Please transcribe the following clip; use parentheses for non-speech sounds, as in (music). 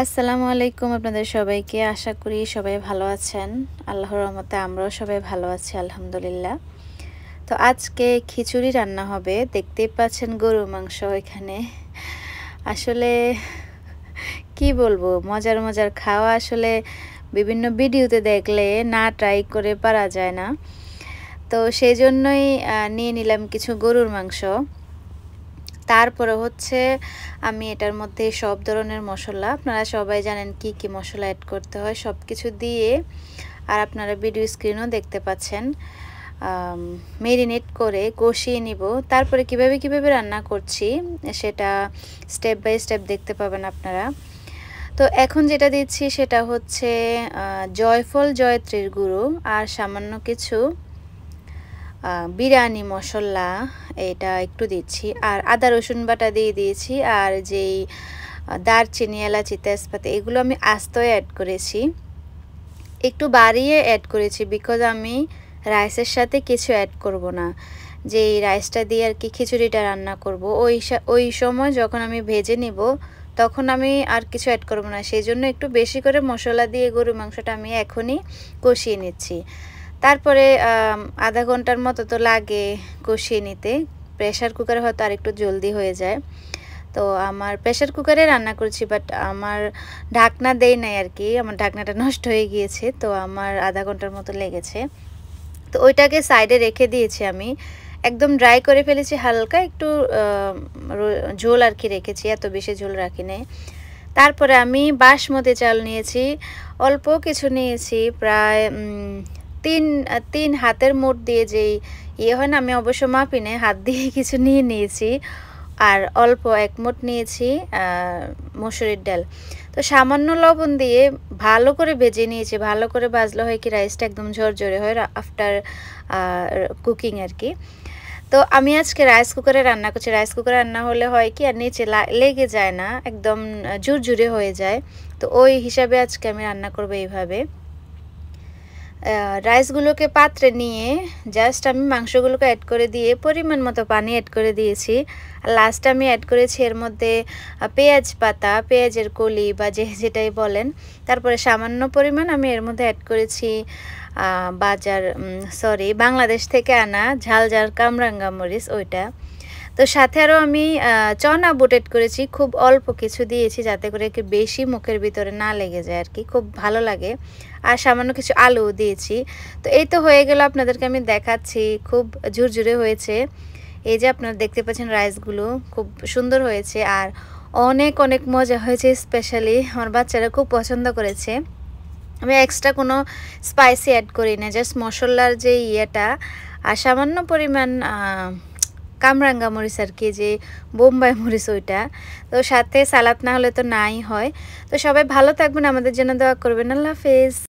আসসালামু আলাইকুম আপনাদের সবাইকে আশা করি সবাই ভালো আছেন আল্লাহর রহমতে আমরাও সবাই ভালো আছি আলহামদুলিল্লাহ তো আজকে খিচুড়ি রান্না হবে দেখতেই পাচ্ছেন গরু মাংস এখানে আসলে কি বলবো মজার মজার খাওয়া আসলে বিভিন্ন ভিডিওতে দেখলে না ট্রাই করে পারা যায় না তো সেই জন্যই নিয়ে নিলাম কিছু গরুর মাংস তারপরে হচ্ছে আমি এটার মধ্যে সব ধরনের মশলা আপনারা সবাই জানেন কি কি মশলা অ্যাড করতে হয় সব কিছু দিয়ে আর আপনারা ভিডিও স্ক্রিনও দেখতে পাচ্ছেন মেরিনেট করে কষিয়ে নিব তারপরে কিভাবে কিভাবে রান্না করছি সেটা স্টেপ বাই স্টেপ দেখতে পাবেন আপনারা তো এখন যেটা দিচ্ছি সেটা হচ্ছে জয়ফল জয়ত্রীর গুঁড়ো আর সামান্য কিছু বিরিয়ানি মশলা এটা একটু দিচ্ছি আর আদা রসুন বাটা দিয়ে দিয়েছি আর যেই দারচিনি এলাচি তেজপাতা এগুলো আমি আস্ত অ্যাড করেছি একটু বাড়িয়ে অ্যাড করেছি বিকজ আমি রাইসের সাথে কিছু অ্যাড করব না যে রাইসটা দিয়ে আর কি খিচুড়িটা রান্না করব ওই ওই সময় যখন আমি ভেজে নিব তখন আমি আর কিছু অ্যাড করব না সেই জন্য একটু বেশি করে মশলা দিয়ে গরু মাংসটা আমি এখনই কষিয়ে নিচ্ছি তারপরে আধা ঘন্টার মতো তো লাগে কষিয়ে নিতে প্রেশার কুকারে হয়তো আরেকটু জলদি হয়ে যায় তো আমার প্রেশার কুকারে রান্না করছি বাট আমার ঢাকনা দেই নাই আর কি আমার ঢাকনাটা নষ্ট হয়ে গিয়েছে তো আমার আধা ঘন্টার মতো লেগেছে তো ওইটাকে সাইডে রেখে দিয়েছি আমি একদম ড্রাই করে ফেলেছি হালকা একটু ঝোল আর কি রেখেছি এত বেশি ঝোল রাখি নেই তারপরে আমি বাসমতি চাল নিয়েছি অল্প কিছু নিয়েছি প্রায় তিন তিন হাতের মোট দিয়ে যেই ইয়ে হয় না আমি অবশ্য মাপি নেই হাত দিয়ে কিছু নিয়ে নিয়েছি আর অল্প এক মোট নিয়েছি মসুরির ডাল তো সামান্য লবণ দিয়ে ভালো করে ভেজে নিয়েছি ভালো করে বাজলো হয় কি রাইসটা একদম ঝরঝরে হয় আফটার কুকিং আর কি তো আমি আজকে রাইস কুকারে রান্না করছি রাইস কুকারে রান্না হলে হয় কি আর নিচে লেগে যায় না একদম ঝুরঝুরে হয়ে যায় তো ওই হিসাবে আজকে আমি রান্না করবো এইভাবে রাইসগুলোকে পাত্রে নিয়ে জাস্ট আমি মাংসগুলোকে অ্যাড করে দিয়ে পরিমাণ মতো পানি অ্যাড করে দিয়েছি লাস্ট আমি অ্যাড করেছি এর মধ্যে পেঁয়াজ পাতা পেঁয়াজের কলি বা যে (laughs) যেটাই বলেন তারপরে সামান্য পরিমাণ আমি এর মধ্যে অ্যাড করেছি বাজার সরি বাংলাদেশ থেকে আনা ঝাল ঝাল কামরাঙ্গা মরিচ ওইটা তো সাথে আরও আমি চনা বোটেড করেছি খুব অল্প কিছু দিয়েছি যাতে করে একটু বেশি মুখের ভিতরে না লেগে যায় আর কি খুব ভালো লাগে আর সামান্য কিছু আলুও দিয়েছি তো এই তো হয়ে গেল আপনাদেরকে আমি দেখাচ্ছি খুব ঝুরঝুরে হয়েছে এই যে আপনারা দেখতে পাচ্ছেন রাইসগুলো খুব সুন্দর হয়েছে আর অনেক অনেক মজা হয়েছে স্পেশালি আমার বাচ্চারা খুব পছন্দ করেছে আমি এক্সট্রা কোনো স্পাইসি অ্যাড করি না জাস্ট মশলার যে ইয়েটা আর সামান্য পরিমাণ কামরাঙ্গা মরিচ আর কি যে বোম্বাই মরিচ ওইটা তো সাথে সালাদ না হলে তো নাই হয় তো সবাই ভালো থাকবেন আমাদের জন্য দোয়া করবেন আল্লাহ হাফেজ